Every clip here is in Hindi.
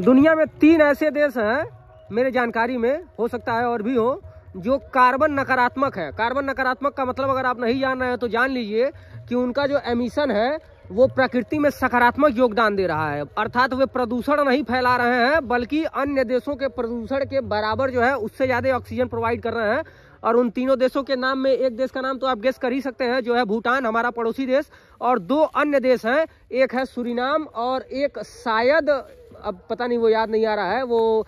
दुनिया में तीन ऐसे देश हैं मेरे जानकारी में हो सकता है और भी हो जो कार्बन नकारात्मक है कार्बन नकारात्मक का मतलब अगर आप नहीं जान रहे हैं तो जान लीजिए कि उनका जो एमिशन है वो प्रकृति में सकारात्मक योगदान दे रहा है अर्थात वे प्रदूषण नहीं फैला रहे हैं बल्कि अन्य देशों के प्रदूषण के बराबर जो है उससे ज़्यादा ऑक्सीजन प्रोवाइड कर रहे हैं और उन तीनों देशों के नाम में एक देश का नाम तो आप गेस कर ही सकते हैं जो है भूटान हमारा पड़ोसी देश और दो अन्य देश हैं एक है सूरीनाम और एक शायद अब पता नहीं वो याद नहीं आ रहा है वो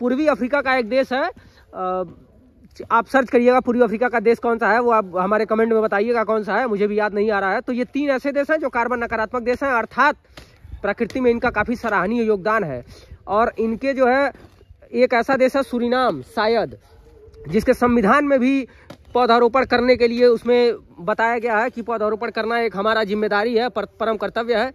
पूर्वी अफ्रीका का एक देश है आप सर्च करिएगा पूर्वी अफ्रीका का देश कौन सा है वो आप हमारे कमेंट में बताइएगा कौन सा है मुझे भी याद नहीं आ रहा है तो ये तीन ऐसे देश हैं जो कार्बन नकारात्मक देश हैं अर्थात प्रकृति में इनका काफ़ी सराहनीय योगदान है और इनके जो है एक ऐसा देश है सूरीनाम शायद जिसके संविधान में भी पौधारोपण करने के लिए उसमें बताया गया है कि पौधारोपण करना एक हमारा जिम्मेदारी है परम कर्तव्य है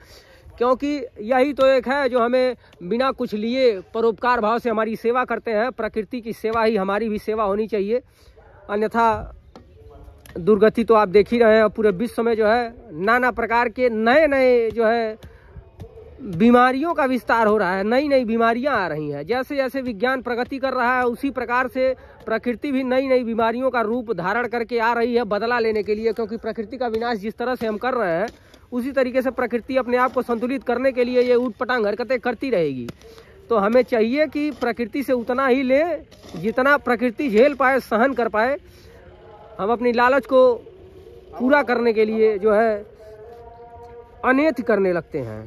क्योंकि यही तो एक है जो हमें बिना कुछ लिए परोपकार भाव से हमारी सेवा करते हैं प्रकृति की सेवा ही हमारी भी सेवा होनी चाहिए अन्यथा दुर्गति तो आप देख ही रहे हैं पूरे विश्व में जो है नाना प्रकार के नए नए जो है बीमारियों का विस्तार हो रहा है नई नई बीमारियां आ रही हैं जैसे जैसे विज्ञान प्रगति कर रहा है उसी प्रकार से प्रकृति भी नई नई बीमारियों का रूप धारण करके आ रही है बदला लेने के लिए क्योंकि प्रकृति का विनाश जिस तरह से हम कर रहे हैं उसी तरीके से प्रकृति अपने आप को संतुलित करने के लिए ये ऊट पटांग हरकतें करती रहेगी तो हमें चाहिए कि प्रकृति से उतना ही लें जितना प्रकृति झेल पाए सहन कर पाए हम अपनी लालच को पूरा करने के लिए जो है अनैथ करने लगते हैं